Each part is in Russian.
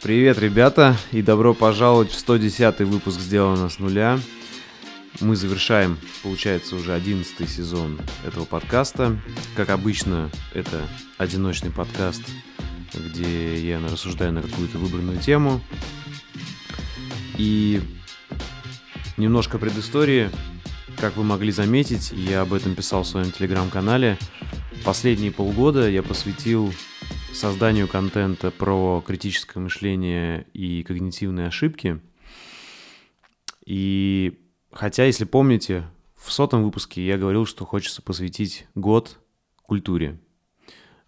Привет, ребята, и добро пожаловать в 110 выпуск «Сделано с нуля». Мы завершаем, получается, уже 11 сезон этого подкаста. Как обычно, это одиночный подкаст, где я рассуждаю на какую-то выбранную тему. И немножко предыстории. Как вы могли заметить, я об этом писал в своем телеграм-канале. Последние полгода я посвятил созданию контента про критическое мышление и когнитивные ошибки. И хотя, если помните, в сотом выпуске я говорил, что хочется посвятить год культуре.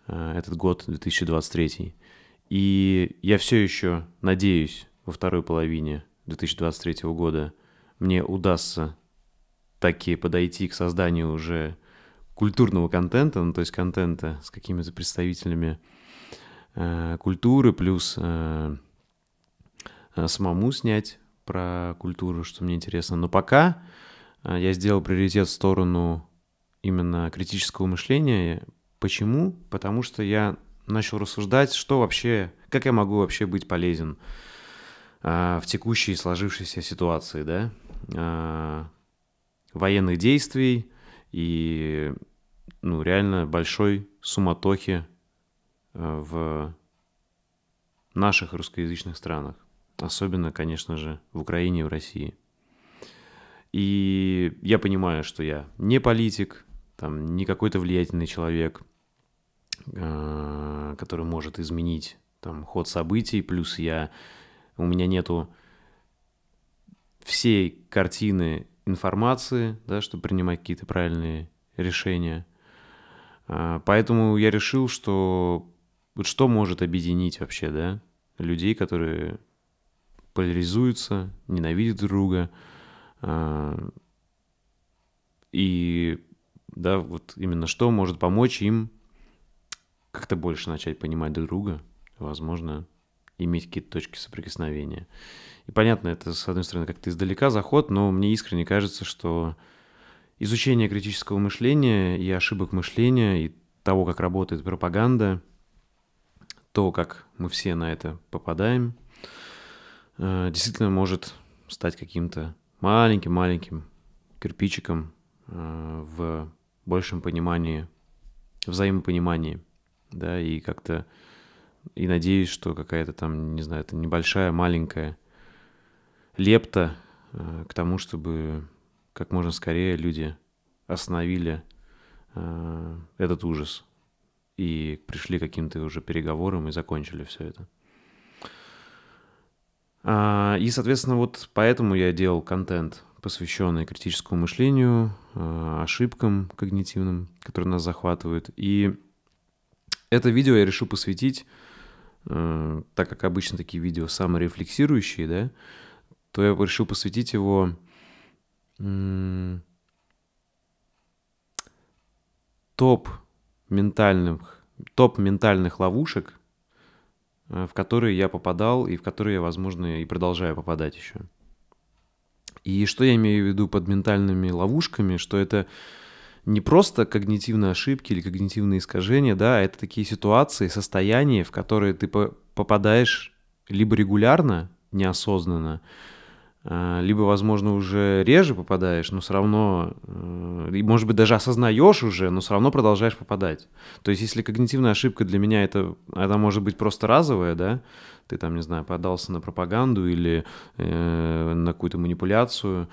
Э, этот год 2023. И я все еще надеюсь, во второй половине 2023 года мне удастся таки подойти к созданию уже культурного контента, ну, то есть контента с какими-то представителями Э, культуры, плюс э, э, самому снять про культуру, что мне интересно. Но пока я сделал приоритет в сторону именно критического мышления. Почему? Потому что я начал рассуждать, что вообще, как я могу вообще быть полезен в текущей сложившейся ситуации, да, военных действий и, ну, реально большой суматохи Э, в наших русскоязычных странах, особенно, конечно же, в Украине и в России. И я понимаю, что я не политик, там, не какой-то влиятельный человек, э, который может изменить там, ход событий, плюс я, у меня нету всей картины информации, да, чтобы принимать какие-то правильные решения. Э, поэтому я решил, что вот что может объединить вообще, да, людей, которые поляризуются, ненавидят друга, а, и, да, вот именно что может помочь им как-то больше начать понимать друг друга, возможно, иметь какие-то точки соприкосновения. И понятно, это, с одной стороны, как-то издалека заход, но мне искренне кажется, что изучение критического мышления и ошибок мышления, и того, как работает пропаганда, то, как мы все на это попадаем, э, действительно может стать каким-то маленьким-маленьким кирпичиком э, в большем понимании, взаимопонимании, да, и как-то, и надеюсь, что какая-то там, не знаю, это небольшая, маленькая лепта э, к тому, чтобы как можно скорее люди остановили этот ужас – и пришли к каким-то уже переговорам и закончили все это. А, и, соответственно, вот поэтому я делал контент, посвященный критическому мышлению, а, ошибкам когнитивным, которые нас захватывают. И это видео я решил посвятить, э, так как обычно такие видео саморефлексирующие, да, то я решил посвятить его топ ментальных, топ ментальных ловушек, э, в которые я попадал и в которые я, возможно, и продолжаю попадать еще. И что я имею в виду под ментальными ловушками, что это не просто когнитивные ошибки или когнитивные искажения, да, а это такие ситуации, состояния, в которые ты попадаешь либо регулярно, неосознанно, Э, либо, возможно, уже реже попадаешь, но все равно, э, может быть, даже осознаешь уже, но все равно продолжаешь попадать. То есть, если когнитивная ошибка для меня это, это может быть просто разовая, да, ты там, не знаю, подался на пропаганду или э, на какую-то манипуляцию,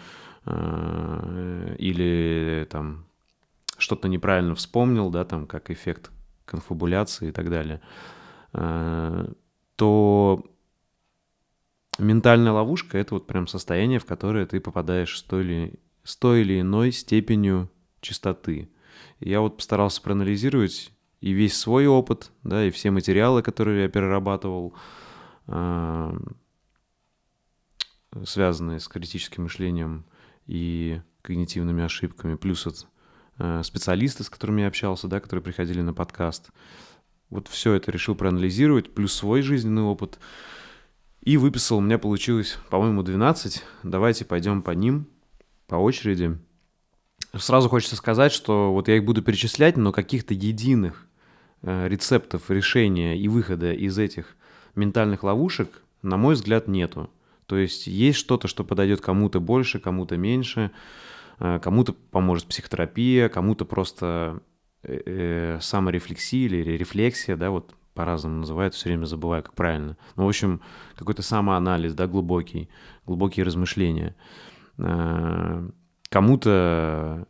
э, или там что-то неправильно вспомнил, да, там как эффект конфабуляции и так далее, э, то ментальная ловушка — это вот прям состояние, в которое ты попадаешь с той или, с той или иной степенью чистоты. Я вот постарался проанализировать и весь свой опыт, да, и все материалы, которые я перерабатывал, а, связанные с критическим мышлением и когнитивными ошибками, плюс от а, специалисты, с которыми я общался, да, которые приходили на подкаст. Вот все это решил проанализировать, плюс свой жизненный опыт — и выписал, у меня получилось, по-моему, 12. Давайте пойдем по ним по очереди. Сразу хочется сказать, что вот я их буду перечислять, но каких-то единых э, рецептов решения и выхода из этих ментальных ловушек, на мой взгляд, нету. То есть есть что-то, что подойдет кому-то больше, кому-то меньше, э, кому-то поможет психотерапия, кому-то просто э, саморефлексия или рефлексия, да, вот по-разному называют, все время забываю, как правильно. Ну, в общем, какой-то самоанализ, да, глубокий, глубокие размышления. Э, кому-то,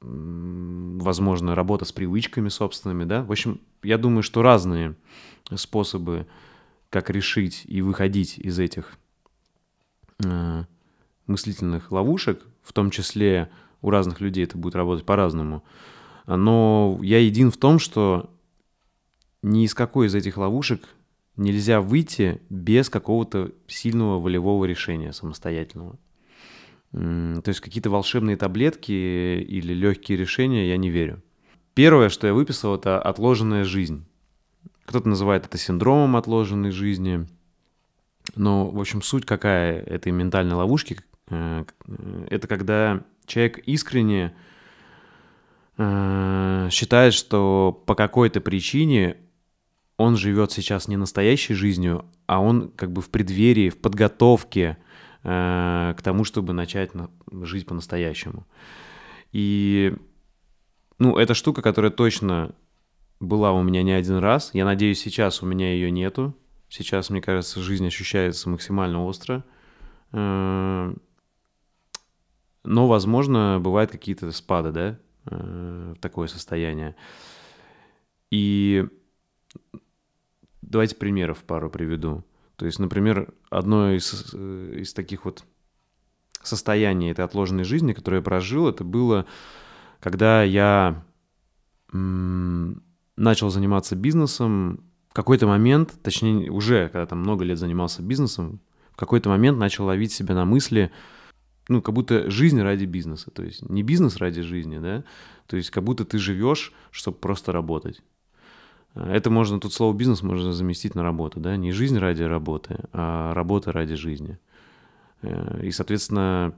возможно, работа с привычками собственными, да. В общем, я думаю, что разные способы, как решить и выходить из этих э, мыслительных ловушек, в том числе у разных людей это будет работать по-разному. Но я един в том, что ни из какой из этих ловушек нельзя выйти без какого-то сильного волевого решения самостоятельного. То есть какие-то волшебные таблетки или легкие решения я не верю. Первое, что я выписал, это отложенная жизнь. Кто-то называет это синдромом отложенной жизни. Но, в общем, суть какая этой ментальной ловушки, э, это когда человек искренне э, считает, что по какой-то причине он живет сейчас не настоящей жизнью, а он как бы в преддверии, в подготовке э, к тому, чтобы начать жить по-настоящему. И, ну, эта штука, которая точно была у меня не один раз. Я надеюсь, сейчас у меня ее нету. Сейчас, мне кажется, жизнь ощущается максимально остро. Э, но, возможно, бывают какие-то спады, да, э, в такое состояние. И Давайте примеров пару приведу. То есть, например, одно из, э, из таких вот состояний этой отложенной жизни, которую я прожил, это было, когда я начал заниматься бизнесом, в какой-то момент, точнее, уже когда там много лет занимался бизнесом, в какой-то момент начал ловить себя на мысли, ну, как будто жизнь ради бизнеса, то есть не бизнес ради жизни, да, то есть как будто ты живешь, чтобы просто работать. Это можно, тут слово бизнес можно заместить на работу, да, не жизнь ради работы, а работа ради жизни. Э, и, соответственно,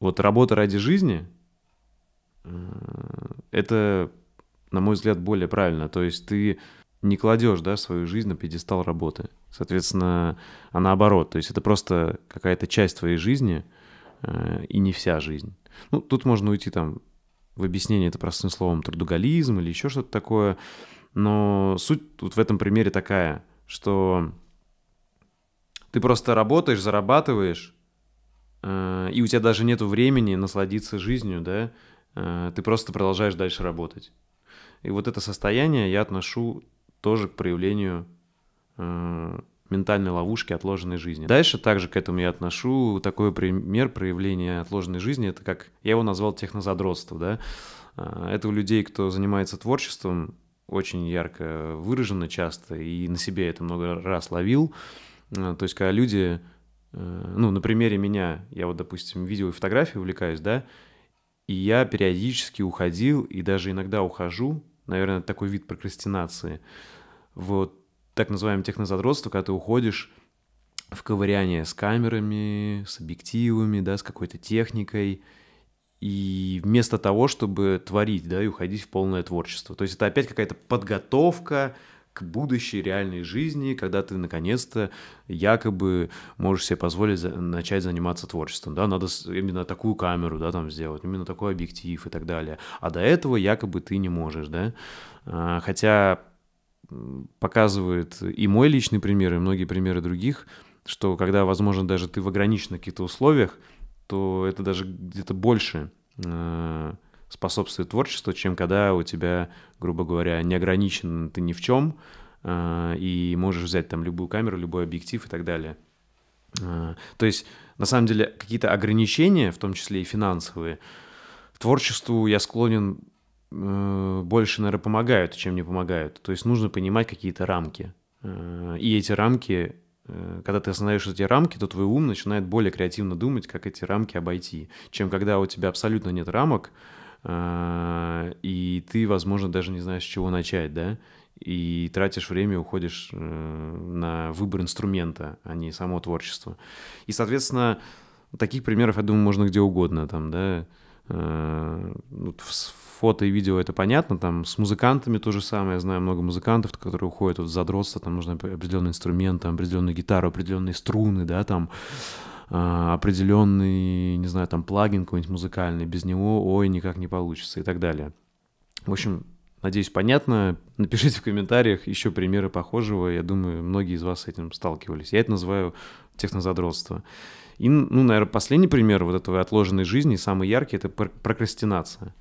вот работа ради жизни, э, это, на мой взгляд, более правильно. То есть ты не кладешь, да, свою жизнь на пьедестал работы. Соответственно, а наоборот, то есть это просто какая-то часть твоей жизни э, и не вся жизнь. Ну, тут можно уйти там в объяснение это простым словом трудоголизм или еще что-то такое. Но суть тут в этом примере такая, что ты просто работаешь, зарабатываешь, э, и у тебя даже нет времени насладиться жизнью, да, э, ты просто продолжаешь дальше работать. И вот это состояние я отношу тоже к проявлению э, ментальной ловушки отложенной жизни. Дальше также к этому я отношу такой пример проявления отложенной жизни, это как я его назвал технозадротство, да. Это у людей, кто занимается творчеством, очень ярко выражено часто, и на себе это много раз ловил. Э, то есть, когда люди, э, ну, на примере меня, я вот, допустим, видео и фотографии увлекаюсь, да, и я периодически уходил, и даже иногда ухожу, наверное, такой вид прокрастинации, вот так называемое технозадротство, когда ты уходишь в ковыряние с камерами, с объективами, да, с какой-то техникой – и вместо того, чтобы творить, да, и уходить в полное творчество. То есть это опять какая-то подготовка к будущей реальной жизни, когда ты наконец-то якобы можешь себе позволить за, начать заниматься творчеством, да, надо именно такую камеру, да, там сделать, именно такой объектив и так далее. А до этого якобы ты не можешь, да. А, хотя показывает и мой личный пример, и многие примеры других, что когда, возможно, даже ты в ограниченных каких-то условиях, то это даже где-то больше э, способствует творчеству, чем когда у тебя, грубо говоря, не ограничен ты ни в чем, э, и можешь взять там любую камеру, любой объектив и так далее. Э, то есть, на самом деле, какие-то ограничения, в том числе и финансовые, творчеству я склонен больше, наверное, помогают, чем не помогают. То есть нужно понимать какие-то рамки. И эти рамки Э, когда ты осознаешь эти рамки, то твой ум начинает более креативно думать, как эти рамки обойти, чем когда у тебя абсолютно нет рамок, э, и ты, возможно, даже не знаешь, с чего начать, да, и тратишь время, уходишь э, на выбор инструмента, а не само творчество. И, соответственно, таких примеров, я думаю, можно где угодно, там, да, Э, фото и видео это понятно, там с музыкантами то же самое, я знаю много музыкантов, которые уходят вот в задротство, там нужно определенный инструмент, там, определенную гитару, определенные струны, да, там э, определенный, не знаю, там плагин какой-нибудь музыкальный, без него, ой, никак не получится и так далее. В общем, надеюсь, понятно. Напишите в комментариях еще примеры похожего. Я думаю, многие из вас с этим сталкивались. Я это называю технозадротство. И, ну, наверное, последний пример вот этого отложенной жизни, самый яркий, это прокрастинация.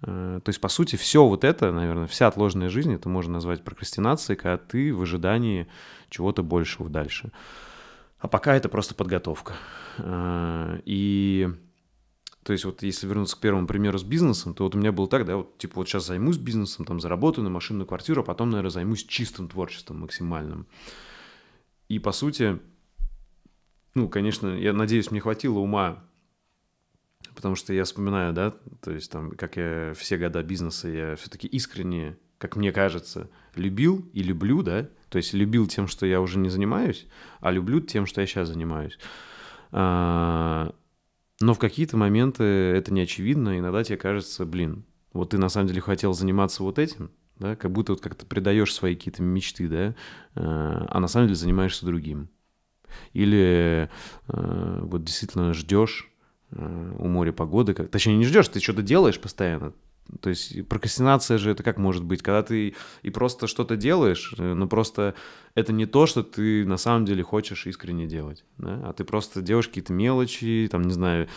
Э, то есть, по сути, все вот это, наверное, вся отложенная жизнь, это можно назвать прокрастинацией, когда ты в ожидании чего-то большего дальше. А пока это просто подготовка. Э, и то есть вот если вернуться к первому примеру с бизнесом, то вот у меня было так, да, вот типа вот сейчас займусь бизнесом, там заработаю на машинную квартиру, а потом, наверное, займусь чистым творчеством максимальным. И по сути, ну, конечно, я надеюсь, мне хватило ума, потому что я вспоминаю, да, то есть там, как я все года бизнеса, я все-таки искренне, как мне кажется, любил и люблю, да, то есть любил тем, что я уже не занимаюсь, а люблю тем, что я сейчас занимаюсь. А, но в какие-то моменты это не очевидно, иногда тебе кажется, блин, вот ты на самом деле хотел заниматься вот этим, да, как будто вот как-то предаешь свои какие-то мечты, да, а, а на самом деле занимаешься другим. Или э, вот действительно ждешь э, у моря погоды, как... точнее не ждешь, ты что-то делаешь постоянно. То есть прокрастинация же это как может быть, когда ты и просто что-то делаешь, э, но просто это не то, что ты на самом деле хочешь искренне делать, да? а ты просто делаешь какие-то мелочи, там, не знаю,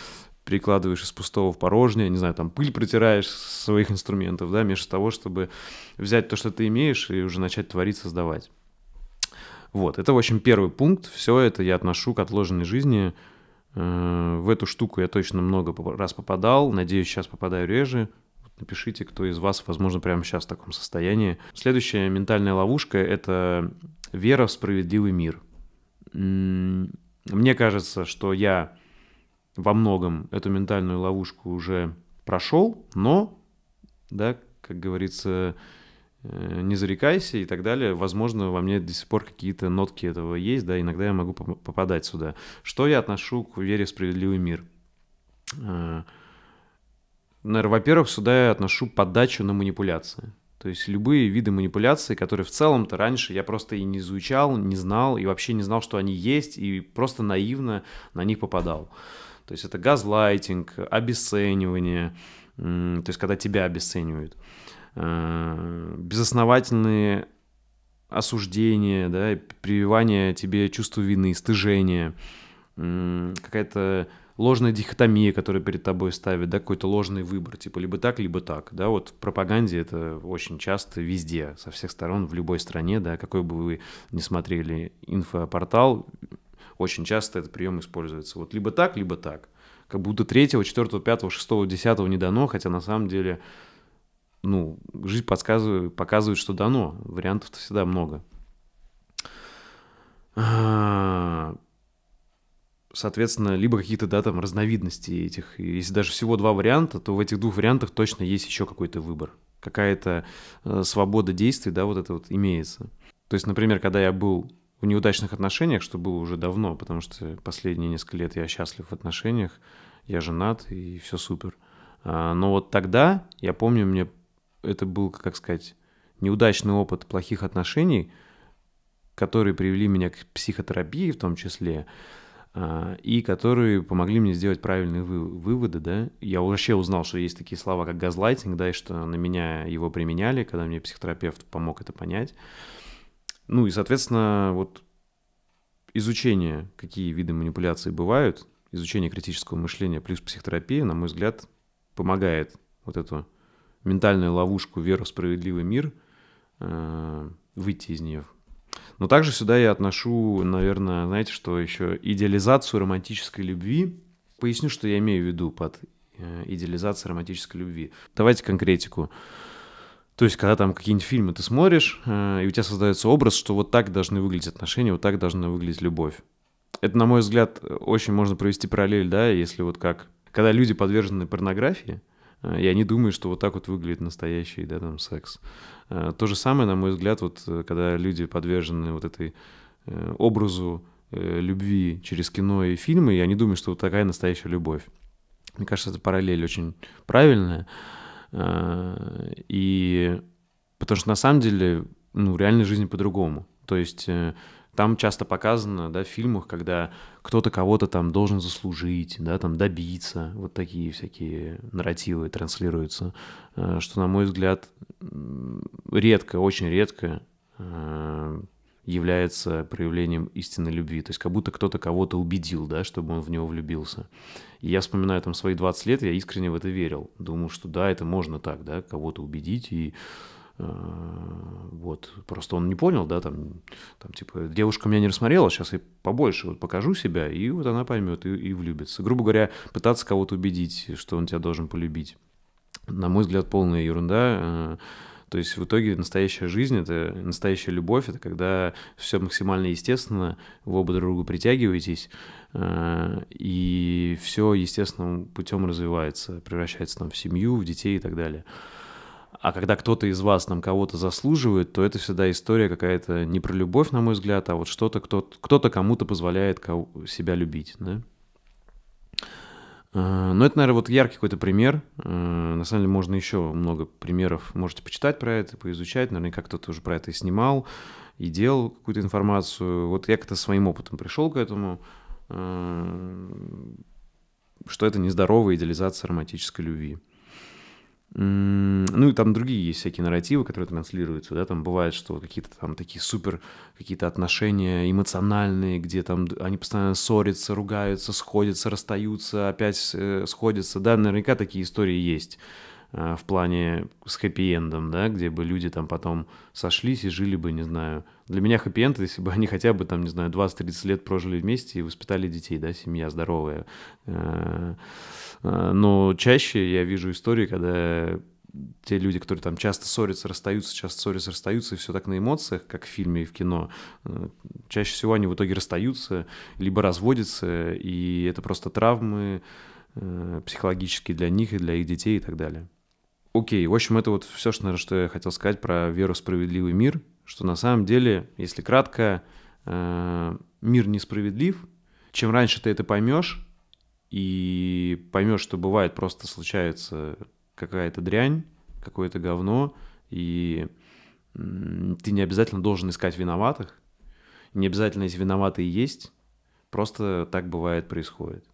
перекладываешь из пустого в порожнее, не знаю, там пыль протираешь своих инструментов, да, вместо того, чтобы взять то, что ты имеешь, и уже начать творить, создавать. Вот, это, в общем, первый пункт. Все это я отношу к отложенной жизни. Э, в эту штуку я точно много раз попадал. Надеюсь, сейчас попадаю реже. Напишите, кто из вас, возможно, прямо сейчас в таком состоянии. Следующая ментальная ловушка — это вера в справедливый мир. Мне кажется, что я во многом эту ментальную ловушку уже прошел, но, да, как говорится, Э, не зарекайся и так далее. Возможно, во мне до сих пор какие-то нотки этого есть, да, иногда я могу попадать сюда. Что я отношу к вере в справедливый мир? Э, Наверное, во-первых, сюда я отношу подачу на манипуляции. То есть любые виды манипуляций, которые в целом-то раньше я просто и не изучал, не знал, и вообще не знал, что они есть, и просто наивно на них попадал. То есть это газлайтинг, обесценивание, то есть когда тебя обесценивают. Э, безосновательные осуждения, да, прививание тебе чувства вины, стыжения, какая-то ложная дихотомия, которая перед тобой ставит, да, какой-то ложный выбор, типа либо так, либо так, да, вот в пропаганде это очень часто везде, со всех сторон, в любой стране, да, какой бы вы ни смотрели инфопортал, очень часто этот прием используется, вот либо так, либо так, как будто третьего, четвертого, пятого, шестого, десятого не дано, хотя на самом деле ну, жизнь подсказывает, показывает, что дано. Вариантов-то всегда много. А, соответственно, либо какие-то, да, там, разновидности этих. Если даже всего два варианта, то в этих двух вариантах точно есть еще какой-то выбор. Какая-то э, свобода действий, да, вот это вот имеется. То есть, например, когда я был в неудачных отношениях, что было уже давно, потому что последние несколько лет я счастлив в отношениях, я женат и все супер. А, но вот тогда, я помню, мне это был, как сказать, неудачный опыт плохих отношений, которые привели меня к психотерапии в том числе, а, и которые помогли мне сделать правильные выводы, да. Я вообще узнал, что есть такие слова, как газлайтинг, да, и что на меня его применяли, когда мне психотерапевт помог это понять. Ну и, соответственно, вот изучение, какие виды манипуляции бывают, изучение критического мышления плюс психотерапия, на мой взгляд, помогает вот эту ментальную ловушку веру в справедливый мир, э, выйти из нее. Но также сюда я отношу, наверное, знаете, что еще идеализацию романтической любви. Поясню, что я имею в виду под э, идеализацией романтической любви. Давайте конкретику. То есть, когда там какие-нибудь фильмы ты смотришь, э, и у тебя создается образ, что вот так должны выглядеть отношения, вот так должна выглядеть любовь. Это, на мой взгляд, очень можно провести параллель, да, если вот как... Когда люди подвержены порнографии, Э, я не думаю, что вот так вот выглядит настоящий, да, там, секс. Э, то же самое, на мой взгляд, вот э, когда люди подвержены вот этой образу любви через кино и фильмы, я не думаю, что вот такая настоящая любовь. Мне кажется, это параллель очень правильная. И потому что на самом деле, ну, реальной жизни по-другому. То есть там часто показано, да, в фильмах, когда кто-то кого-то там должен заслужить, да, там добиться, вот такие всякие нарративы транслируются, э, что, на мой взгляд, редко, очень редко э, является проявлением истинной любви. То есть как будто кто-то кого-то убедил, да, чтобы он в него влюбился. И я вспоминаю там свои 20 лет, я искренне в это верил. Думал, что да, это можно так, да, кого-то убедить и Э, вот, просто он не понял, да, там, там, типа, девушка меня не рассмотрела, сейчас я побольше вот покажу себя, и вот она поймет и, и влюбится. Грубо говоря, пытаться кого-то убедить, что он тебя должен полюбить. На мой взгляд, полная ерунда. Э, то есть в итоге настоящая жизнь, это настоящая любовь, это когда все максимально естественно, вы оба друга притягиваетесь, э, и все естественным путем развивается, превращается там в семью, в детей и так далее. А когда кто-то из вас нам кого-то заслуживает, то это всегда история какая-то не про любовь, на мой взгляд, а вот что-то кто-то, кто-то кому-то позволяет кого- себя любить. Да? Э, Но ну, это, наверное, вот яркий какой-то пример. Э, на самом деле можно еще много примеров. Можете почитать про это, поизучать. Наверняка кто-то уже про это и снимал, и делал какую-то информацию. Вот я как-то своим опытом пришел к этому, э, что это нездоровая идеализация романтической любви. Ну и там другие есть всякие нарративы, которые транслируются, да, там бывает, что какие-то там такие супер, какие-то отношения эмоциональные, где там они постоянно ссорятся, ругаются, сходятся, расстаются, опять э, сходятся, да, наверняка такие истории есть а, в плане с хэппи-эндом, да, где бы люди там потом сошлись и жили бы, не знаю, для меня хэппи-энд, если бы они хотя бы там, не знаю, 20-30 лет прожили вместе и воспитали детей, да, семья здоровая, а, Э, но чаще я вижу истории, когда те люди, которые там часто ссорятся, расстаются, часто ссорятся, расстаются, и все так на эмоциях, как в фильме и в кино, э, чаще всего они в итоге расстаются, либо разводятся, и это просто травмы э, психологические для них и для их детей и так далее. Окей, в общем, это вот все, что, наверное, что я хотел сказать про веру в справедливый мир, что на самом деле, если кратко, мир несправедлив, чем раньше ты это поймешь, и поймешь, что бывает, просто случается какая-то дрянь, какое-то говно, и ты не обязательно должен искать виноватых, не обязательно эти виноватые есть, просто так бывает происходит.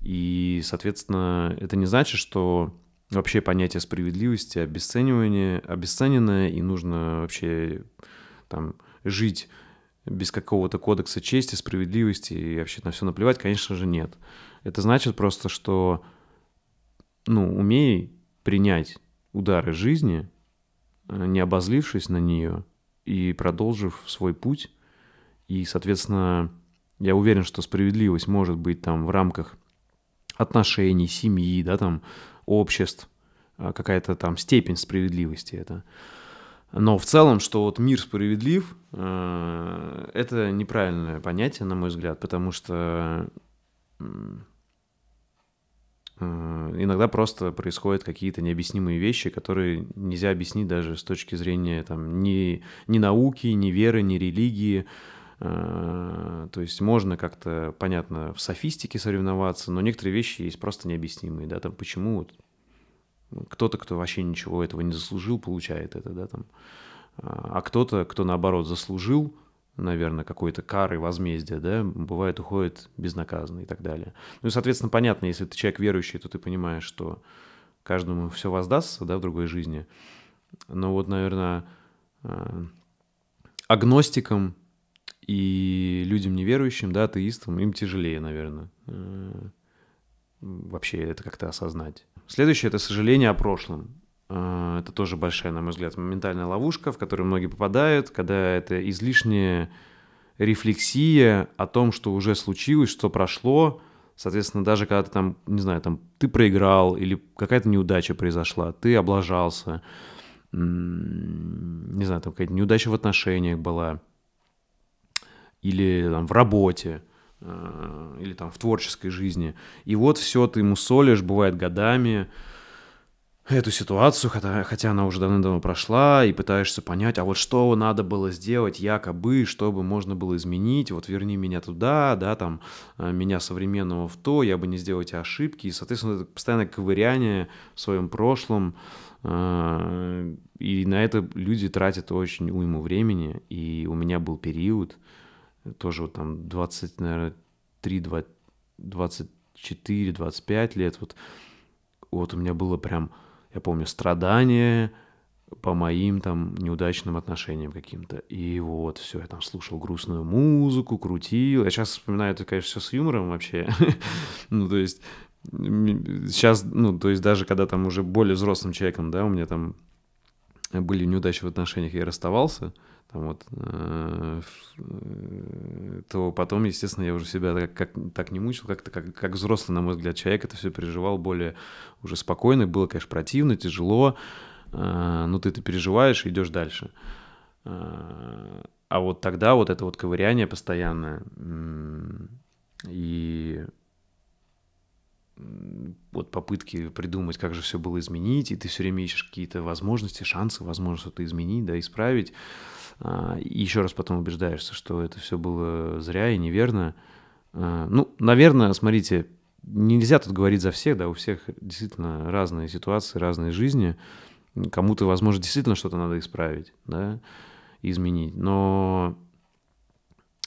И, соответственно, это не значит, что вообще понятие справедливости обесценивание, обесценено, и нужно вообще там жить без какого-то кодекса чести, справедливости и вообще на все наплевать, конечно же, нет. Это значит просто, что, ну, умей принять удары жизни, э, не обозлившись на нее и продолжив свой путь. И, соответственно, я уверен, что справедливость может быть там в рамках отношений, семьи, да, там, обществ, э, какая-то там степень справедливости это. Но в целом, что вот мир справедлив, э, это неправильное понятие, на мой взгляд, потому что Э, иногда просто происходят какие-то необъяснимые вещи, которые нельзя объяснить даже с точки зрения там, ни, ни науки, ни веры, ни религии. Э, то есть можно как-то, понятно, в софистике соревноваться, но некоторые вещи есть просто необъяснимые, да, там почему ну, кто-то, кто вообще ничего этого не заслужил, получает это, да, там, а, а кто-то, кто наоборот заслужил, наверное, какой-то кары, возмездия, да, бывает уходит безнаказанно и так далее. Ну и, соответственно, понятно, если ты человек верующий, то ты понимаешь, что каждому все воздастся, да, в другой жизни. Но вот, наверное, э, агностикам и людям неверующим, да, атеистам, им тяжелее, наверное, э, вообще это как-то осознать. Следующее — это сожаление о прошлом. Э, это тоже большая, на мой взгляд, моментальная ловушка, в которую многие попадают, когда это излишняя рефлексия о том, что уже случилось, что прошло. Соответственно, даже когда ты там, не знаю, там ты проиграл или какая-то неудача произошла, ты облажался, не знаю, там какая-то неудача в отношениях была, или там в работе, э, или там в творческой жизни. И вот все ты ему мусолишь, бывает годами, эту ситуацию, хотя, хотя она уже давно-давно прошла, и пытаешься понять, а вот что надо было сделать якобы, чтобы можно было изменить, вот верни меня туда, да, там, э, меня современного в то, я бы не сделал эти ошибки, и, соответственно, это постоянное ковыряние в своем прошлом, э, и на это люди тратят очень уйму времени, и у меня был период, тоже вот там 20, наверное, 3, 2, 24, 25 лет, вот, вот у меня было прям я помню, страдания по моим там неудачным отношениям каким-то. И вот все, я там слушал грустную музыку, крутил. Я сейчас вспоминаю это, конечно, все с юмором вообще. ну, то есть сейчас, ну, то есть даже когда там уже более взрослым человеком, да, у меня там были неудачи в отношениях, я расставался, там вот, э, э, то потом, естественно, я уже себя так, как, так не мучил, как-то как, как взрослый, на мой взгляд, человек это все переживал более уже спокойно, было, конечно, противно, тяжело, э, но ты это переживаешь и идешь дальше. А вот тогда вот это вот ковыряние постоянное и вот попытки придумать, как же все было изменить, и ты все время ищешь какие-то возможности, шансы, возможно, что-то изменить, да, исправить. А, и еще раз потом убеждаешься, что это все было зря и неверно. А, ну, наверное, смотрите, нельзя тут говорить за всех, да, у всех действительно разные ситуации, разные жизни. Кому-то, возможно, действительно что-то надо исправить, да, изменить. Но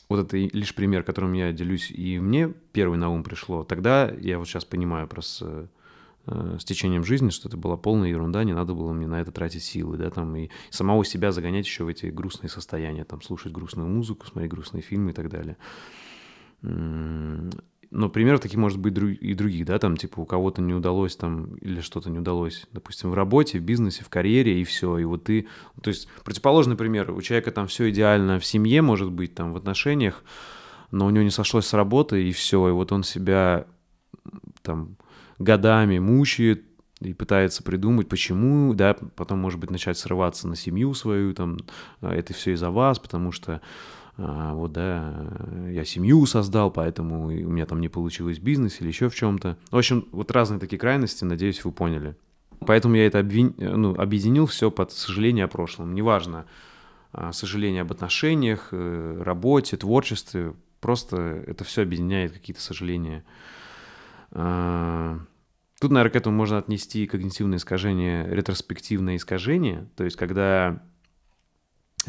вот это лишь пример, которым я делюсь, и мне первый на ум пришло. Тогда я вот сейчас понимаю просто э, с течением жизни, что это была полная ерунда, не надо было мне на это тратить силы, да, там, и самого себя загонять еще в эти грустные состояния, там, слушать грустную музыку, смотреть грустные фильмы и так далее. Но ну, примеров таких может быть и других, да, там, типа, у кого-то не удалось там или что-то не удалось, допустим, в работе, в бизнесе, в карьере, и все, и вот ты... Ну, то есть противоположный пример, у человека там все идеально в семье, может быть, там, в отношениях, но у него не сошлось с работы, и все, и вот он себя там годами мучает, и пытается придумать, почему, да, потом, может быть, начать срываться на семью свою, там, «А это все из-за вас, потому что а, вот, да, э, я семью создал, поэтому у меня там не получилось бизнес или еще в чем-то. В общем, вот разные такие крайности, надеюсь, вы поняли. Поэтому я это обвин... Э, ну, объединил все под сожаление о прошлом. Неважно, а, сожаление об отношениях, э, работе, творчестве, просто это все объединяет какие-то сожаления. А, тут, наверное, к этому можно отнести когнитивное искажение, ретроспективное искажение, то есть когда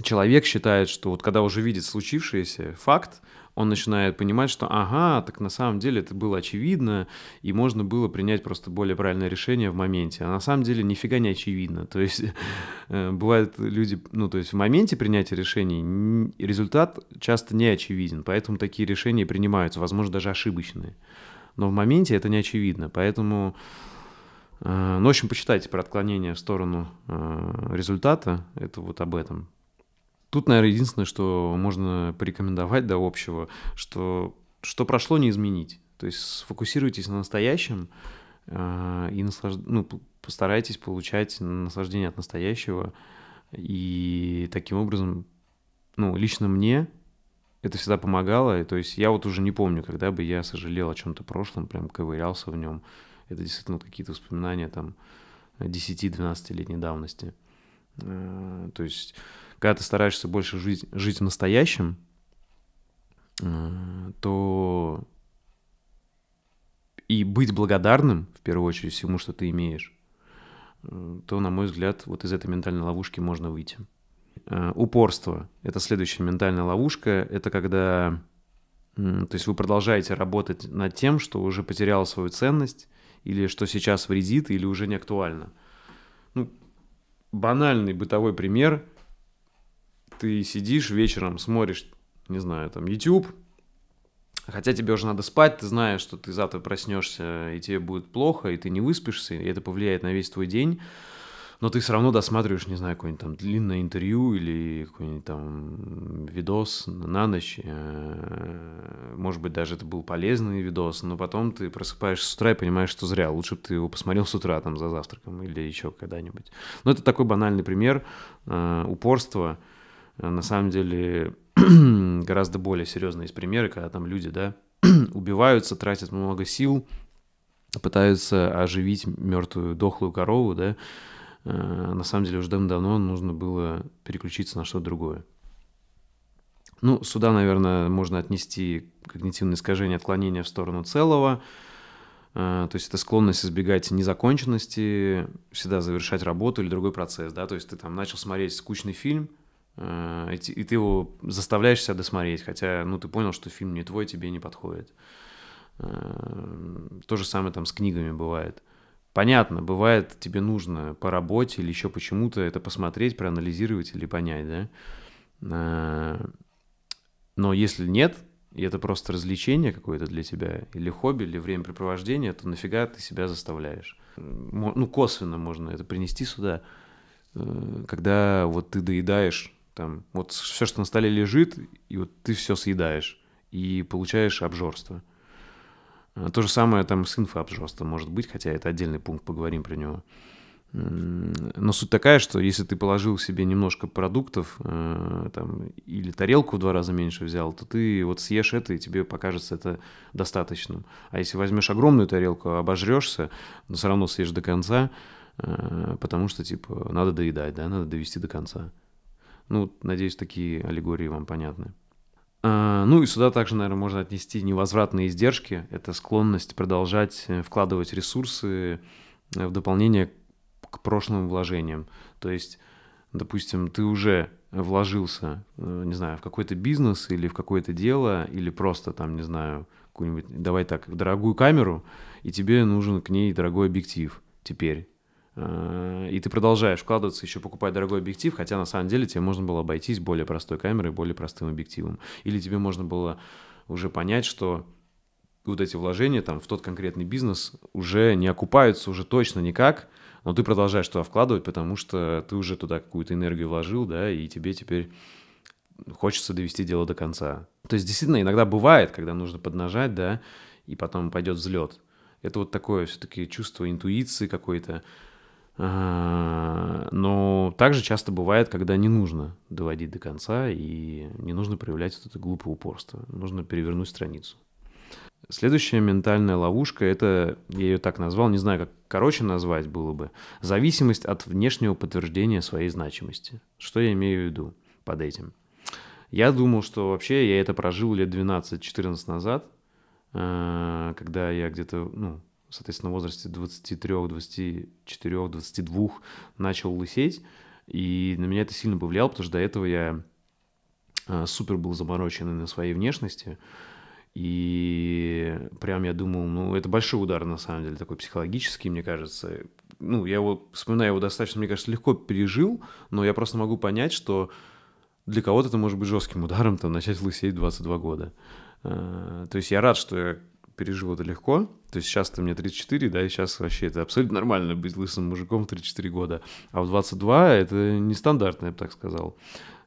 человек считает, что вот когда уже видит случившееся факт, он начинает понимать, что ага, так на самом деле это было очевидно, и можно было принять просто более правильное решение в моменте. А на самом деле нифига не очевидно. То есть э, бывают люди, ну то есть в моменте принятия решений результат часто не очевиден, поэтому такие решения принимаются, возможно, даже ошибочные. Но в моменте это не очевидно, поэтому... Э, ну, в общем, почитайте про отклонение в сторону э, результата, это вот об этом. Тут, наверное, единственное, что можно порекомендовать до общего, что что прошло, не изменить. То есть сфокусируйтесь на настоящем э, и наслаж... ну, постарайтесь получать наслаждение от настоящего. И таким образом, ну, лично мне это всегда помогало. И, то есть я вот уже не помню, когда бы я сожалел о чем-то прошлом, прям ковырялся в нем. Это действительно какие-то воспоминания там 10-12-летней давности. Э, то есть когда ты стараешься больше жить, жить в настоящем, э, то и быть благодарным, в первую очередь, всему, что ты имеешь, э, то, на мой взгляд, вот из этой ментальной ловушки можно выйти. Э, упорство — это следующая ментальная ловушка. Это когда... То есть вы продолжаете работать над тем, что уже потеряло свою ценность, или что сейчас вредит, или уже не актуально. Ну, банальный бытовой пример — ты сидишь вечером, смотришь, не знаю, там, YouTube, хотя тебе уже надо спать, ты знаешь, что ты завтра проснешься, и тебе будет плохо, и ты не выспишься, и это повлияет на весь твой день, но ты все равно досматриваешь, не знаю, какое-нибудь там длинное интервью или какой-нибудь там видос на ночь. Э, может быть, даже это был полезный видос, но потом ты просыпаешься с утра и понимаешь, что зря. Лучше бы ты его посмотрел с утра там за завтраком или еще когда-нибудь. Но это такой банальный пример э, упорства Э, на самом деле гораздо более серьезные есть примеры, когда там люди, да, убиваются, тратят много сил, пытаются оживить мертвую дохлую корову, да, э, на самом деле уже давно нужно было переключиться на что-то другое. Ну, сюда, наверное, можно отнести когнитивное искажение отклонения в сторону целого, э, то есть это склонность избегать незаконченности, всегда завершать работу или другой процесс, да, то есть ты там начал смотреть скучный фильм, Э, и ты его заставляешь себя досмотреть, хотя, ну, ты понял, что фильм не твой, тебе не подходит. Э, то же самое там с книгами бывает. Понятно, бывает, тебе нужно по работе или еще почему-то это посмотреть, проанализировать или понять, да? Э, но если нет, и это просто развлечение какое-то для тебя, или хобби, или времяпрепровождение, то нафига ты себя заставляешь? Ну, косвенно можно это принести сюда, когда вот ты доедаешь там, вот все, что на столе лежит, и вот ты все съедаешь и получаешь обжорство. А, то же самое там с инфообжорством может быть, хотя это отдельный пункт, поговорим про него. Но суть такая, что если ты положил себе немножко продуктов э, там, или тарелку в два раза меньше взял, то ты вот съешь это, и тебе покажется это достаточным. А если возьмешь огромную тарелку, обожрешься, но все равно съешь до конца, э, потому что, типа, надо доедать, да, надо довести до конца. Ну, надеюсь, такие аллегории вам понятны. А, ну и сюда также, наверное, можно отнести невозвратные издержки. Это склонность продолжать э, вкладывать ресурсы э, в дополнение к прошлым вложениям. То есть, допустим, ты уже вложился, э, не знаю, в какой-то бизнес или в какое-то дело, или просто там, не знаю, какую-нибудь, давай так, в дорогую камеру, и тебе нужен к ней дорогой объектив теперь Э, и ты продолжаешь вкладываться, еще покупать дорогой объектив, хотя на самом деле тебе можно было обойтись более простой камерой, более простым объективом. Или тебе можно было уже понять, что вот эти вложения там, в тот конкретный бизнес уже не окупаются уже точно никак, но ты продолжаешь туда вкладывать, потому что ты уже туда какую-то энергию вложил, да, и тебе теперь хочется довести дело до конца. То есть действительно иногда бывает, когда нужно поднажать, да, и потом пойдет взлет. Это вот такое все-таки чувство интуиции какой-то, но также часто бывает, когда не нужно доводить до конца и не нужно проявлять вот это глупое упорство. Нужно перевернуть страницу. Следующая ментальная ловушка – это, я ее так назвал, не знаю, как короче назвать было бы, зависимость от внешнего подтверждения своей значимости. Что я имею в виду под этим? Я думал, что вообще я это прожил лет 12-14 назад, э, когда я где-то, ну, соответственно, в возрасте 23, 24, 22 начал лысеть, и на меня это сильно повлияло, потому что до этого я а, супер был заморочен на своей внешности, и прям я думал, ну, это большой удар, на самом деле, такой психологический, мне кажется. Ну, я его, вспоминаю его достаточно, мне кажется, легко пережил, но я просто могу понять, что для кого-то это может быть жестким ударом, там, начать лысеть 22 года. А, то есть я рад, что я пережил это легко. То есть сейчас-то мне 34, да, и сейчас вообще это абсолютно нормально быть лысым мужиком в 34 года. А в 22 это нестандартно, я бы так сказал.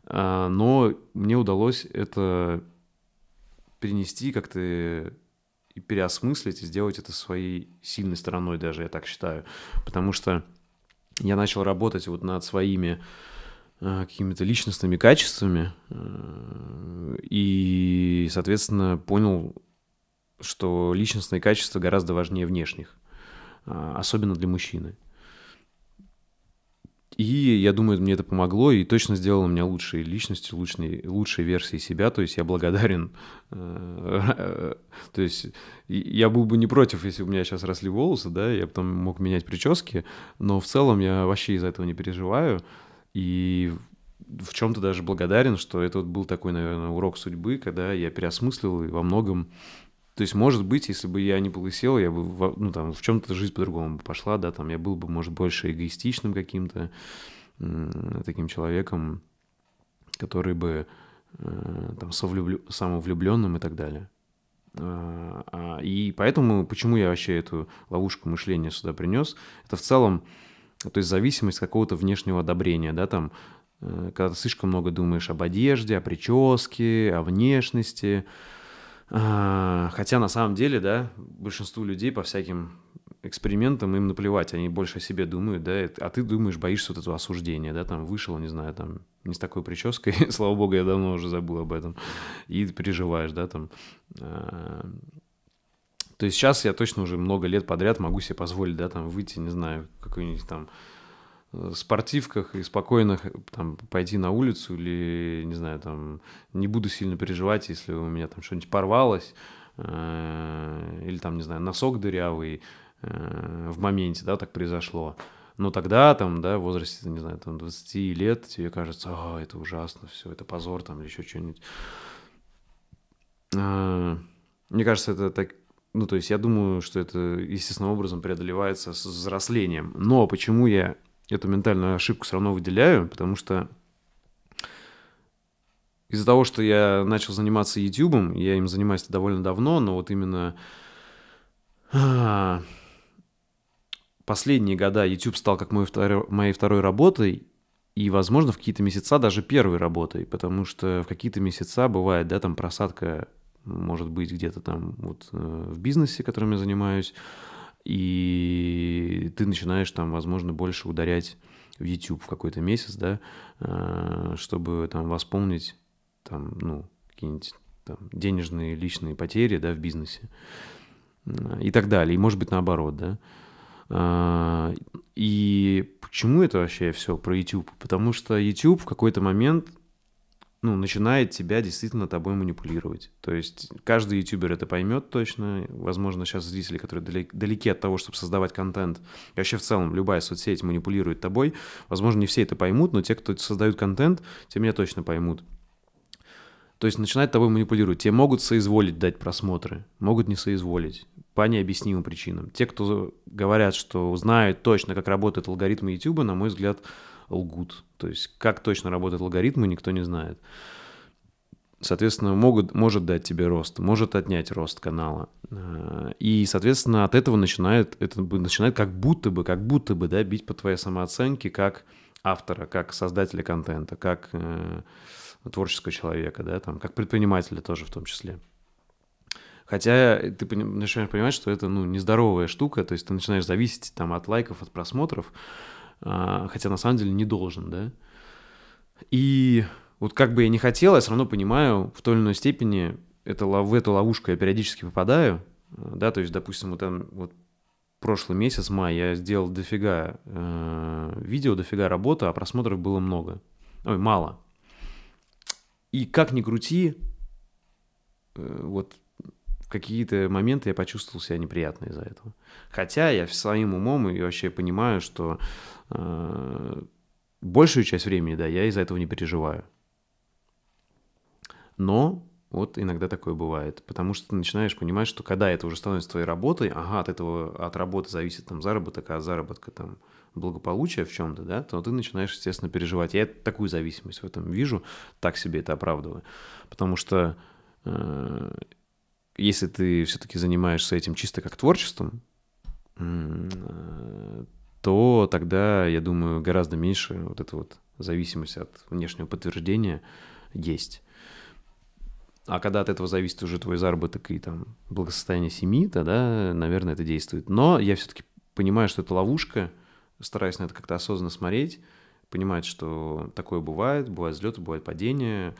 А, но мне удалось это перенести как-то и переосмыслить, и сделать это своей сильной стороной даже, я так считаю. Потому что я начал работать вот над своими э, какими-то личностными качествами э, и, соответственно, понял, что личностные качества гораздо важнее внешних, а, особенно для мужчины. И я думаю, мне это помогло и точно сделало меня лучшей личностью, лучшей, лучшей версией себя. То есть я благодарен. Э, то есть я был бы не против, если бы у меня сейчас росли волосы, да, я потом мог менять прически, но в целом я вообще из-за этого не переживаю. И в чем-то даже благодарен, что это вот был такой, наверное, урок судьбы, когда я переосмыслил и во многом то есть, может быть, если бы я не полысел, я бы, ну, там, в чем-то жизнь по-другому пошла, да, там, я был бы, может, больше эгоистичным каким-то таким человеком, который бы э, там совлюблю... самовлюбленным и так далее. А, а, и поэтому, почему я вообще эту ловушку мышления сюда принес, это в целом, то есть зависимость какого-то внешнего одобрения, да, там, э, когда ты слишком много думаешь об одежде, о прическе, о внешности, а, хотя на самом деле, да, большинству людей по всяким экспериментам им наплевать, они больше о себе думают, да, а ты думаешь, боишься вот этого осуждения, да, там вышел, не знаю, там, не с такой прической, слава богу, я давно уже забыл об этом, и переживаешь, да, там. А, то есть сейчас я точно уже много лет подряд могу себе позволить, да, там, выйти, не знаю, какой-нибудь там Э, спортивках и спокойно э, там, пойти на улицу или, не знаю, там, не буду сильно переживать, если у меня там что-нибудь порвалось, э, или там, не знаю, носок дырявый в моменте, да, так произошло. Но тогда, там, да, в возрасте, не знаю, там, 20 лет, тебе кажется, а, это ужасно, все, это позор, там, или еще что-нибудь. мне кажется, это так, ну, то есть я думаю, что это естественным образом преодолевается с взрослением. Но почему я эту ментальную ошибку все равно выделяю, потому что из-за того, что я начал заниматься YouTube, я им занимаюсь довольно давно, но вот именно а, последние года YouTube стал как мой второй, моей второй работой, и, возможно, в какие-то месяца даже первой работой, потому что в какие-то месяца бывает, да, там просадка может быть где-то там вот э, в бизнесе, которым я занимаюсь, и ты начинаешь там, возможно, больше ударять в YouTube в какой-то месяц, да, а, чтобы там восполнить там, ну, какие-нибудь там, денежные личные потери, да, в бизнесе а, и так далее. И может быть наоборот, да. А, и почему это вообще все про YouTube? Потому что YouTube в какой-то момент ну, начинает тебя действительно тобой манипулировать. То есть каждый ютубер это поймет точно. Возможно, сейчас зрители, которые далек, далеки от того, чтобы создавать контент, и вообще в целом любая соцсеть манипулирует тобой, возможно, не все это поймут, но те, кто создают контент, те меня точно поймут. То есть начинает тобой манипулировать. Те могут соизволить дать просмотры, могут не соизволить по необъяснимым причинам. Те, кто говорят, что знают точно, как работает алгоритм YouTube, на мой взгляд, лгут. То есть как точно работают алгоритмы, никто не знает. Соответственно, могут, может дать тебе рост, может отнять рост канала. Э, и, соответственно, от этого начинает, это начинает как будто бы, как будто бы, да, бить по твоей самооценке как автора, как создателя контента, как э, творческого человека, да, там, как предпринимателя тоже в том числе. Хотя э, ты начинаешь понимать, что это ну, нездоровая штука, то есть ты начинаешь зависеть там, от лайков, от просмотров, а, хотя на самом деле не должен, да. И вот как бы я не хотел, я все равно понимаю, в той или иной степени это, в эту ловушку я периодически попадаю, да, то есть, допустим, вот там вот прошлый месяц, май, я сделал дофига э, видео, дофига работы, а просмотров было много, ой, мало. И как ни крути, э, вот какие-то моменты я почувствовал себя неприятно из-за этого. Хотя я своим умом и вообще понимаю, что э, большую часть времени, да, я из-за этого не переживаю. Но вот иногда такое бывает, потому что ты начинаешь понимать, что когда это уже становится твоей работой, ага, от этого, от работы зависит там заработок, а заработка там благополучия в чем-то, да, то ты начинаешь, естественно, переживать. Я такую зависимость в этом вижу, так себе это оправдываю, потому что э, если ты все-таки занимаешься этим чисто как творчеством, э, то тогда, я думаю, гораздо меньше вот эта вот зависимость от внешнего подтверждения есть. А когда от этого зависит уже твой заработок и там благосостояние семьи, тогда, наверное, это действует. Но я все-таки понимаю, что это ловушка, стараюсь на это как-то осознанно смотреть, понимать, что такое бывает, бывают взлеты, бывают падения,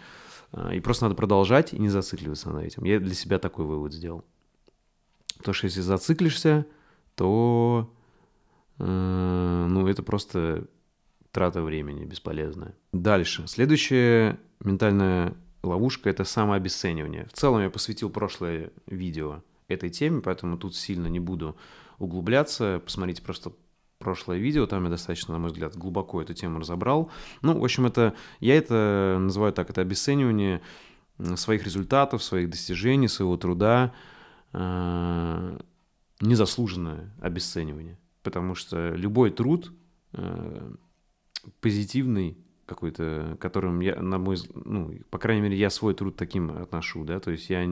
а, и просто надо продолжать и не зацикливаться на этом. Я для себя такой вывод сделал. То, что если зациклишься, то э, ну, это просто трата времени бесполезная. Дальше. Следующая ментальная ловушка – это самообесценивание. В целом я посвятил прошлое видео этой теме, поэтому тут сильно не буду углубляться. Посмотрите просто прошлое видео, там я достаточно, на мой взгляд, глубоко эту тему разобрал. Ну, в общем, это я это называю так, это обесценивание своих результатов, своих достижений, своего труда, э, незаслуженное обесценивание. Потому что любой труд э, позитивный, какой-то, которым я, на мой, ну, по крайней мере, я свой труд таким отношу, да, то есть я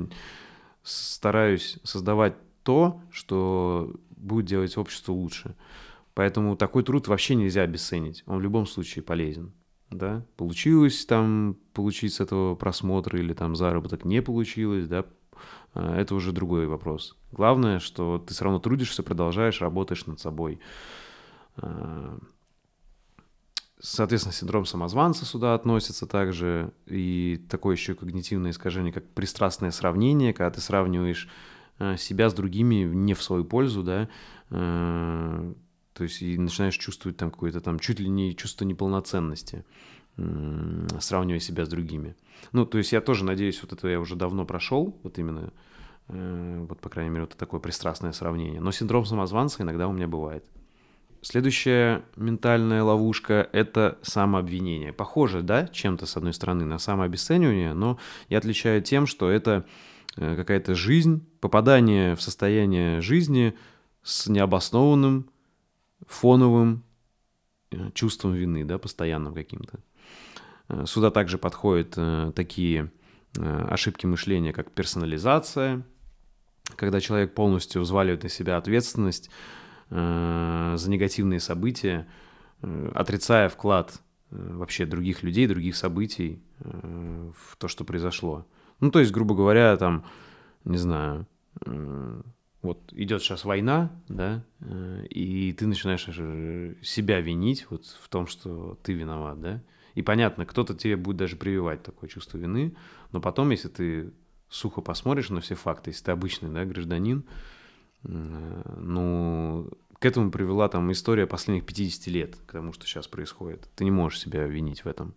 стараюсь создавать то, что будет делать общество лучше. Поэтому такой труд вообще нельзя обесценить. Он в любом случае полезен. Да? Получилось там получить с этого просмотра или там заработок, не получилось, да, а, это уже другой вопрос. Главное, что ты все равно трудишься, продолжаешь, работаешь над собой. А, соответственно, синдром самозванца сюда относится также, и такое еще когнитивное искажение, как пристрастное сравнение, когда ты сравниваешь а, себя с другими не в свою пользу, да, то есть и начинаешь чувствовать там какое-то там чуть ли не чувство неполноценности, сравнивая себя с другими. Ну, то есть я тоже надеюсь, вот это я уже давно прошел, вот именно, э, вот, по крайней мере, вот такое пристрастное сравнение. Но синдром самозванца иногда у меня бывает. Следующая ментальная ловушка – это самообвинение. Похоже, да, чем-то, с одной стороны, на самообесценивание, но я отличаю тем, что это э, какая-то жизнь, попадание в состояние жизни с необоснованным фоновым э, чувством вины, да, постоянным каким-то. Э, сюда также подходят э, такие ошибки мышления, как персонализация, когда человек полностью взваливает на себя ответственность за негативные события, отрицая вклад вообще других людей, других событий в то, что произошло. Ну, то есть, грубо говоря, там, не знаю, вот идет сейчас война, да, э, и ты начинаешь э, себя винить вот в том, что ты виноват, да. И понятно, кто-то тебе будет даже прививать такое чувство вины, но потом, если ты сухо посмотришь на все факты, если ты обычный, да, гражданин, э, ну, к этому привела там история последних 50 лет, к тому, что сейчас происходит. Ты не можешь себя винить в этом.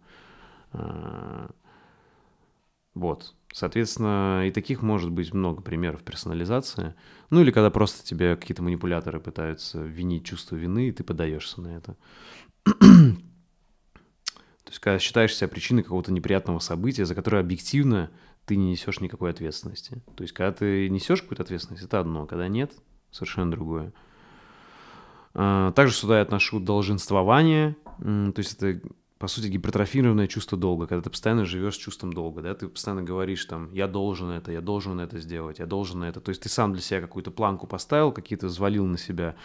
Вот. Соответственно, и таких может быть много примеров персонализации. Ну или когда просто тебе какие-то манипуляторы пытаются винить чувство вины, и ты подаешься на это. То есть, когда считаешь себя причиной какого-то неприятного события, за которое объективно ты не несешь никакой ответственности. То есть, когда ты несешь какую-то ответственность, это одно, когда нет, совершенно другое. А, также сюда я отношу долженствование, то есть это по сути, гипертрофированное чувство долга, когда ты постоянно живешь с чувством долга, да, ты постоянно говоришь там, я должен это, я должен это сделать, я должен это, то есть ты сам для себя какую-то планку поставил, какие-то звалил на себя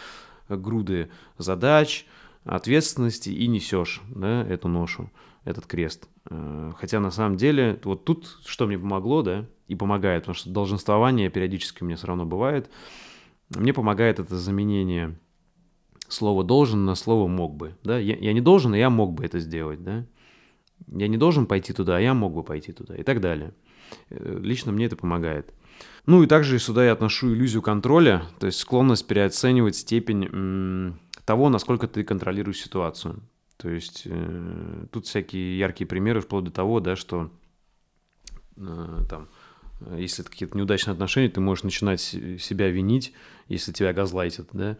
э, груды задач, ответственности и несешь, да, эту ношу, этот крест. Э, хотя на самом деле, вот тут что мне помогло, да, и помогает, потому что долженствование периодически у меня все равно бывает, мне помогает это заменение слово должен на слово мог бы. Да? Я, я не должен, а я мог бы это сделать. Да? Я не должен пойти туда, а я мог бы пойти туда и так далее. Э, лично мне это помогает. Ну и также сюда я отношу иллюзию контроля, то есть склонность переоценивать степень того, насколько ты контролируешь ситуацию. То есть э, тут всякие яркие примеры вплоть до того, да, что э, там, э, если это какие-то неудачные отношения, ты можешь начинать себя винить, если тебя газлайтят, да,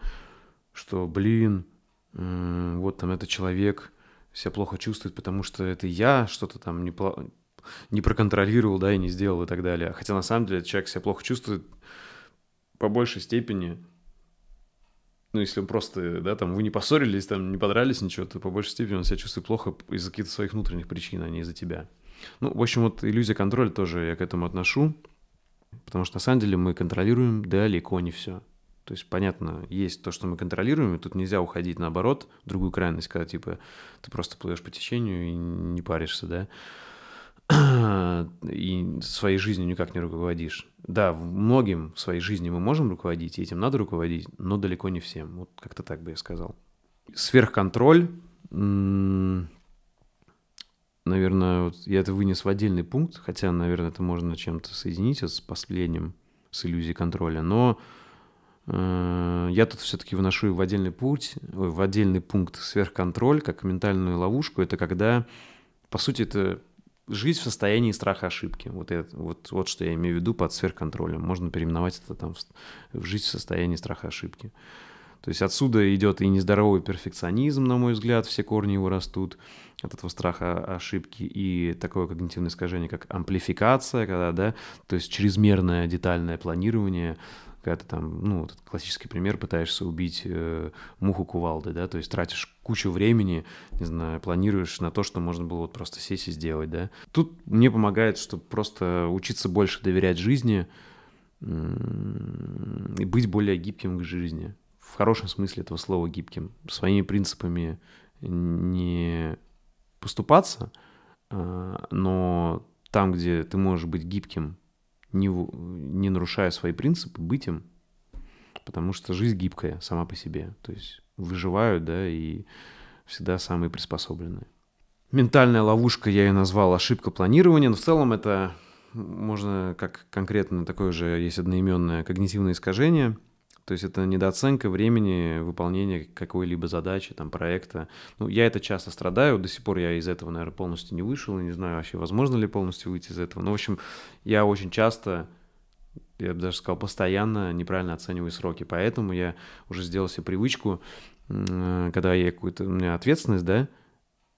что, блин, вот там этот человек себя плохо чувствует, потому что это я что-то там не, не проконтролировал, да, и не сделал и так далее. Хотя на самом деле человек себя плохо чувствует по большей степени, ну, если он просто, да, там, вы не поссорились, там, не подрались, ничего, то по большей степени он себя чувствует плохо из-за каких-то своих внутренних причин, а не из-за тебя. Ну, в общем, вот иллюзия контроля тоже я к этому отношу, потому что на самом деле мы контролируем далеко не все. То есть, понятно, есть то, что мы контролируем, и тут нельзя уходить наоборот, в другую крайность, когда, типа, ты просто плывешь по течению и не паришься, да, и своей жизнью никак не руководишь. Да, многим в своей жизни мы можем руководить, и этим надо руководить, но далеко не всем. Вот как-то так бы я сказал. Сверхконтроль, м-м, наверное, вот я это вынес в отдельный пункт, хотя, наверное, это можно чем-то соединить с последним, с иллюзией контроля, но Э, я тут все-таки вношу в отдельный путь, в отдельный пункт сверхконтроль, как ментальную ловушку. Это когда, по сути, это жить в состоянии страха ошибки. Вот, это, вот, вот что я имею в виду под сверхконтролем. Можно переименовать это там в жить в состоянии страха ошибки. То есть отсюда идет и нездоровый перфекционизм, на мой взгляд, все корни его растут от этого страха ошибки и такое когнитивное искажение, как амплификация, когда, да, то есть чрезмерное детальное планирование, когда ты там, ну, вот классический пример, пытаешься убить э, муху кувалды, да, то есть тратишь кучу времени, не знаю, планируешь на то, что можно было вот просто сесть и сделать, да. Тут мне помогает, чтобы просто учиться больше доверять жизни и быть более гибким к жизни. В хорошем смысле этого слова гибким. Своими принципами не поступаться, э, но там, где ты можешь быть гибким не, не нарушая свои принципы, быть им. Потому что жизнь гибкая сама по себе. То есть выживают, да, и всегда самые приспособленные. Ментальная ловушка, я ее назвал ошибка планирования, но в целом это можно как конкретно такое же есть одноименное когнитивное искажение – то есть это недооценка времени выполнения какой-либо задачи, там, проекта. Ну, я это часто страдаю, до сих пор я из этого, наверное, полностью не вышел, и не знаю вообще, возможно ли полностью выйти из этого. Но, ну, в общем, я очень часто, я бы даже сказал, постоянно неправильно оцениваю сроки, поэтому я уже сделал себе привычку, э, когда я какую-то, у меня ответственность, да,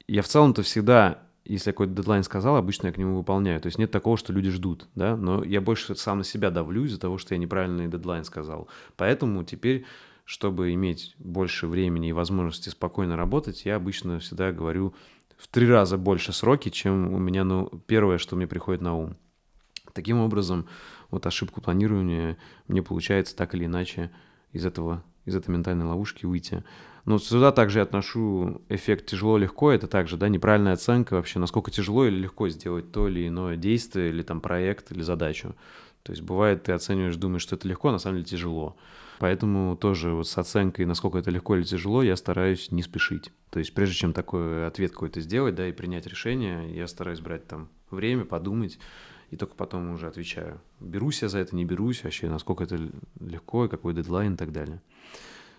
я в целом-то всегда если какой-то дедлайн сказал, обычно я к нему выполняю. То есть нет такого, что люди ждут, да, но я больше сам на себя давлю из-за того, что я неправильный дедлайн сказал. Поэтому теперь, чтобы иметь больше времени и возможности спокойно работать, я обычно всегда говорю в три раза больше сроки, чем у меня, ну, первое, что мне приходит на ум. Таким образом, вот ошибку планирования мне получается так или иначе из этого, из этой ментальной ловушки выйти. Ну сюда также я отношу эффект тяжело-легко, это также, да, неправильная оценка вообще, насколько тяжело или легко сделать то или иное действие, или там проект, или задачу. То есть бывает, ты оцениваешь, думаешь, что это легко, а на самом деле тяжело. Поэтому тоже вот с оценкой, насколько это легко или тяжело, я стараюсь не спешить. То есть прежде чем такой ответ какой-то сделать, да, и принять решение, я стараюсь брать там время, подумать, и только потом уже отвечаю. Берусь я за это, не берусь вообще, насколько это легко, и какой дедлайн и так далее.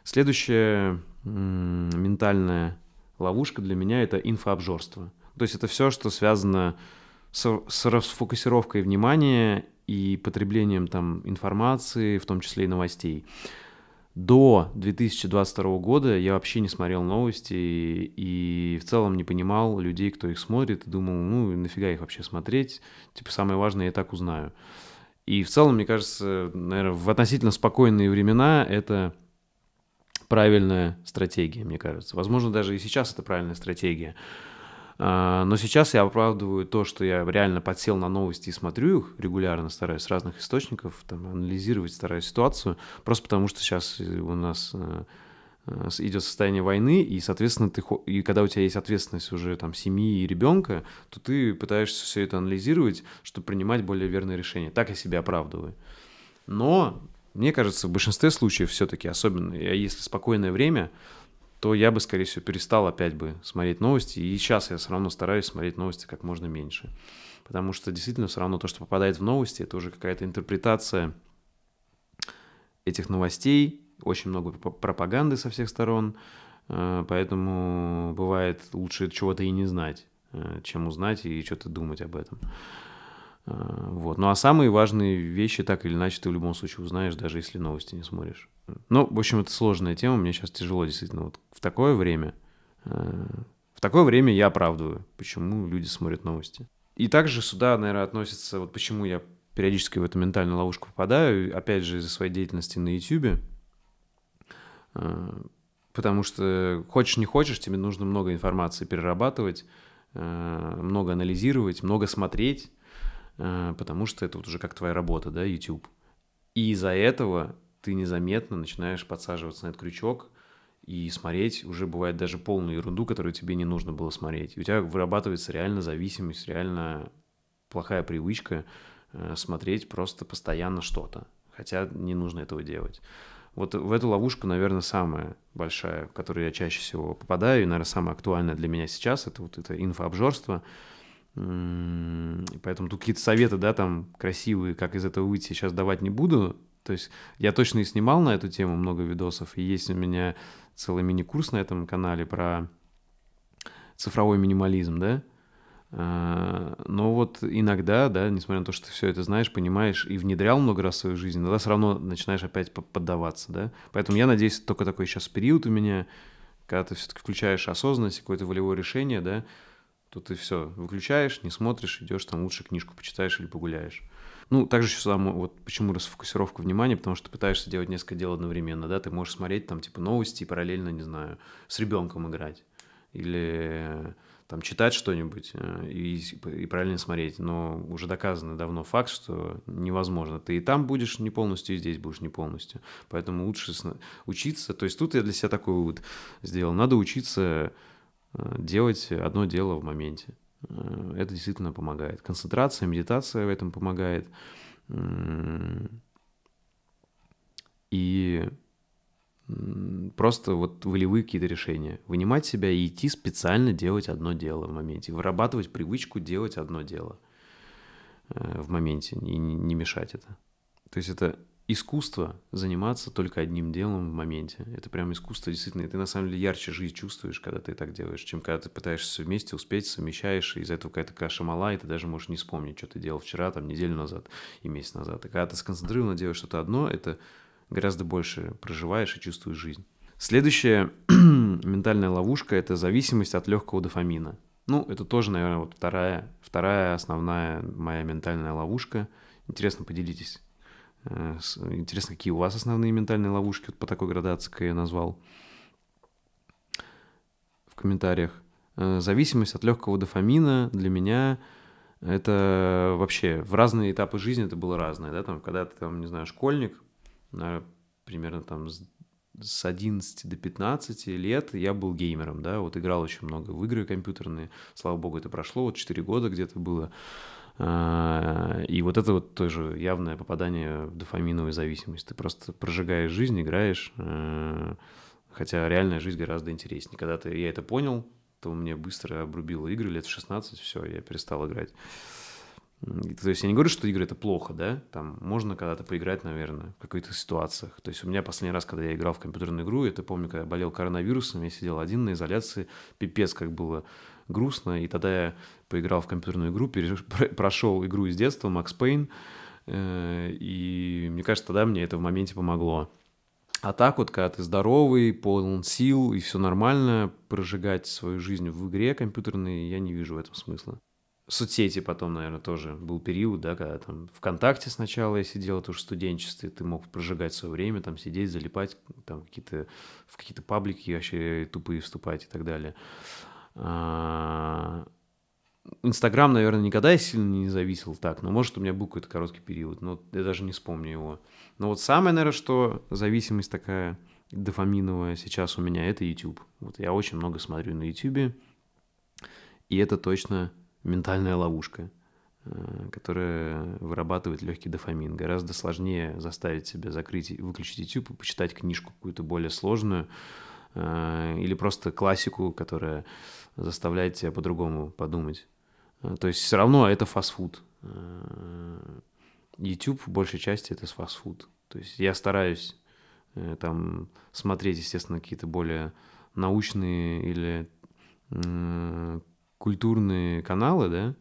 Следующая ментальная ловушка для меня — это инфообжорство. То есть это все, что связано с, с расфокусировкой внимания и потреблением там информации, в том числе и новостей. До 2022 года я вообще не смотрел новости и, и в целом не понимал людей, кто их смотрит, и думал, ну нафига их вообще смотреть, типа самое важное я так узнаю. И в целом, мне кажется, наверное, в относительно спокойные времена это правильная стратегия, мне кажется. Возможно, даже и сейчас это правильная стратегия. А, но сейчас я оправдываю то, что я реально подсел на новости и смотрю их регулярно, стараюсь с разных источников там, анализировать, стараюсь ситуацию, просто потому что сейчас э, у нас э, э, идет состояние войны, и, соответственно, ты, и когда у тебя есть ответственность уже там семьи и ребенка, то ты пытаешься все это анализировать, чтобы принимать более верные решения. Так я себя оправдываю. Но мне кажется, в большинстве случаев все-таки, особенно э, если спокойное время, то я бы, скорее всего, перестал опять бы смотреть новости. И сейчас я все равно стараюсь смотреть новости как можно меньше. Потому что действительно все равно то, что попадает в новости, это уже какая-то интерпретация этих новостей. Очень много пропаганды со всех сторон. Э, поэтому бывает лучше чего-то и не знать, э, чем узнать и что-то думать об этом. А, вот. Ну а самые важные вещи так или иначе ты в любом случае узнаешь, даже если новости не смотришь. Ну, в общем, это сложная тема, мне сейчас тяжело действительно. Вот в такое время, э, в такое время я оправдываю, почему люди смотрят новости. И также сюда, наверное, относится, вот почему я периодически в эту ментальную ловушку попадаю, опять же, из-за своей деятельности на YouTube. Э, потому что хочешь не хочешь, тебе нужно много информации перерабатывать, э, много анализировать, много смотреть а, потому что это вот уже как твоя работа, да, YouTube. И из-за этого ты незаметно начинаешь подсаживаться на этот крючок и смотреть уже бывает даже полную ерунду, которую тебе не нужно было смотреть. у тебя вырабатывается реально зависимость, реально плохая привычка э, смотреть просто постоянно что-то, хотя не нужно этого делать. Вот в эту ловушку, наверное, самая большая, в которую я чаще всего попадаю, и, наверное, самая актуальная для меня сейчас, это вот это инфообжорство, поэтому тут какие-то советы, да, там красивые, как из этого выйти, сейчас давать не буду. То есть я точно и снимал на эту тему много видосов, и есть у меня целый мини-курс на этом канале про цифровой минимализм, да. А, но вот иногда, да, несмотря на то, что ты все это знаешь, понимаешь и внедрял много раз в свою жизнь, тогда все равно начинаешь опять поддаваться, да. Поэтому я надеюсь, только такой сейчас период у меня, когда ты все-таки включаешь осознанность, какое-то волевое решение, да, то ты все выключаешь, не смотришь, идешь там лучше книжку почитаешь или погуляешь. Ну, также еще само, вот почему расфокусировка внимания, потому что ты пытаешься делать несколько дел одновременно, да, ты можешь смотреть там типа новости и параллельно, не знаю, с ребенком играть или там читать что-нибудь э, и, типа, и правильно смотреть, но уже доказано давно факт, что невозможно. Ты и там будешь не полностью, и здесь будешь не полностью. Поэтому лучше учиться. То есть тут я для себя такой вывод сделал. Надо учиться Э, делать одно дело в моменте. Э, это действительно помогает. Концентрация, медитация в этом помогает. И просто вот волевые какие-то решения. Вынимать себя и идти специально делать одно дело в моменте. Вырабатывать привычку делать одно дело э, в моменте и не мешать это. То есть это искусство заниматься только одним делом в моменте. Это прям искусство, действительно. И ты на самом деле ярче жизнь чувствуешь, когда ты так делаешь, чем когда ты пытаешься все вместе успеть, совмещаешь, и из-за этого какая-то каша мала, и ты даже можешь не вспомнить, что ты делал вчера, там, неделю назад и месяц назад. И когда ты сконцентрированно делаешь что-то одно, это гораздо больше проживаешь и чувствуешь жизнь. Следующая ментальная ловушка – это зависимость от легкого дофамина. Ну, это тоже, наверное, вот вторая, вторая основная моя ментальная ловушка. Интересно, поделитесь Э, э, интересно, какие у вас основные ментальные ловушки вот по такой градации, как я назвал в комментариях. Э, зависимость от легкого дофамина для меня это вообще в разные этапы жизни это было разное, да, там, когда ты, там, не знаю, школьник, примерно там с 11 до 15 лет я был геймером, да, вот играл очень много в игры компьютерные, слава богу, это прошло, вот 4 года где-то было, а, и вот это вот тоже явное попадание в дофаминовую зависимость. Ты просто прожигаешь жизнь, играешь, а, хотя реальная жизнь гораздо интереснее. Когда ты, я это понял, то мне быстро обрубило игры лет в 16, все, я перестал играть. То есть я не говорю, что игры это плохо, да, там можно когда-то поиграть, наверное, в каких-то ситуациях. То есть у меня последний раз, когда я играл в компьютерную игру, это помню, когда я болел коронавирусом, я сидел один на изоляции, пипец как было грустно. И тогда я поиграл в компьютерную игру, прошел игру из детства, Макс Пейн. Э, и мне кажется, тогда мне это в моменте помогло. А так вот, когда ты здоровый, полон сил и все нормально, прожигать свою жизнь в игре компьютерной, я не вижу в этом смысла. Соцсети потом, наверное, тоже был период, да, когда там ВКонтакте сначала я сидел, это уже студенчество, ты мог прожигать свое время, там сидеть, залипать, там какие-то, в какие-то паблики вообще тупые вступать и так далее. А, Инстаграм, наверное, никогда я сильно не зависел так, но может у меня был какой-то короткий период, но я даже не вспомню его. Но вот самое, наверное, что зависимость такая дофаминовая сейчас у меня, это YouTube. Вот я очень много смотрю на YouTube, и это точно ментальная ловушка, э, которая вырабатывает легкий дофамин. Гораздо сложнее заставить себя закрыть, выключить YouTube и почитать книжку какую-то более сложную, Э, или просто классику, которая заставляет тебя по-другому подумать. Э, то есть все равно это фастфуд. Э, YouTube в большей части это фастфуд. То есть я стараюсь там смотреть, естественно, какие-то более научные или культурные каналы, да,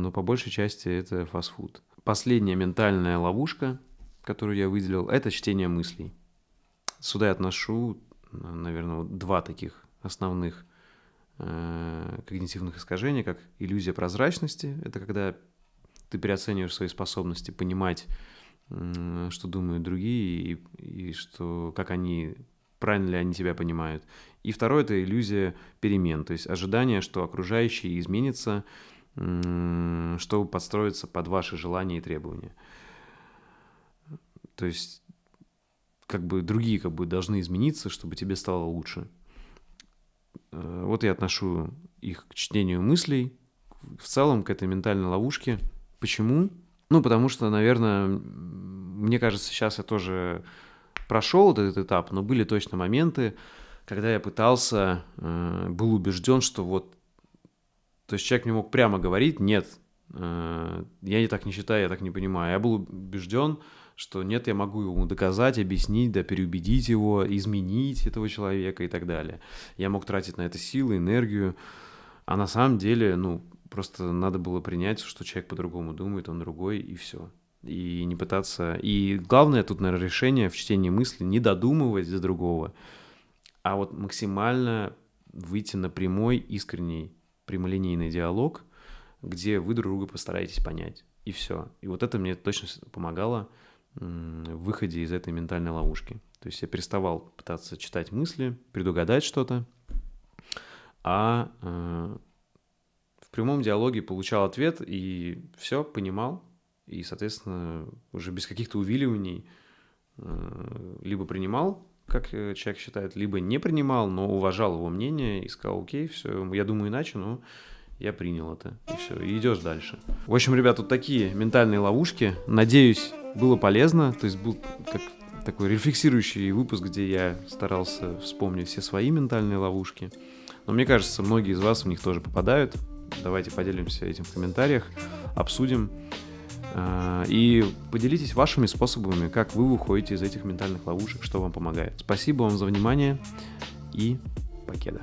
но по большей части это фастфуд. Последняя ментальная ловушка, которую я выделил, это чтение мыслей. Сюда я отношу наверное, вот два таких основных э, когнитивных искажения, как иллюзия прозрачности, это когда ты переоцениваешь свои способности понимать, что думают другие и, и что как они правильно ли они тебя понимают. И второе это иллюзия перемен, то есть ожидание, что окружающие изменится, чтобы подстроиться под ваши желания и требования. То есть как бы другие как бы должны измениться, чтобы тебе стало лучше. Э, вот я отношу их к чтению мыслей, в целом к этой ментальной ловушке. Почему? Ну, потому что, наверное, мне кажется, сейчас я тоже прошел этот этап, но были точно моменты, когда я пытался, э, был убежден, что вот, то есть человек не мог прямо говорить, нет, э, я не так не считаю, я так не понимаю. Я был убежден, что нет, я могу ему доказать, объяснить, да, переубедить его, изменить этого человека и так далее. Я мог тратить на это силы, энергию, а на самом деле, ну, просто надо было принять, что человек по-другому думает, он другой, и все. И не пытаться... И главное тут, наверное, решение в чтении мысли не додумывать за другого, а вот максимально выйти на прямой, искренний, прямолинейный диалог, где вы друг друга постараетесь понять. И все. И вот это мне точно помогало выходе из этой ментальной ловушки. То есть я переставал пытаться читать мысли, предугадать что-то, а э, в прямом диалоге получал ответ и все понимал, и, соответственно, уже без каких-то увиливаний э, либо принимал, как э, человек считает, либо не принимал, но уважал его мнение и сказал, окей, все, я думаю иначе, но я принял это. И все, и идешь дальше. В общем, ребят, вот такие ментальные ловушки. Надеюсь, было полезно. То есть был как такой рефлексирующий выпуск, где я старался вспомнить все свои ментальные ловушки. Но мне кажется, многие из вас в них тоже попадают. Давайте поделимся этим в комментариях, обсудим. А, и поделитесь вашими способами, как вы выходите из этих ментальных ловушек, что вам помогает. Спасибо вам за внимание и покеда.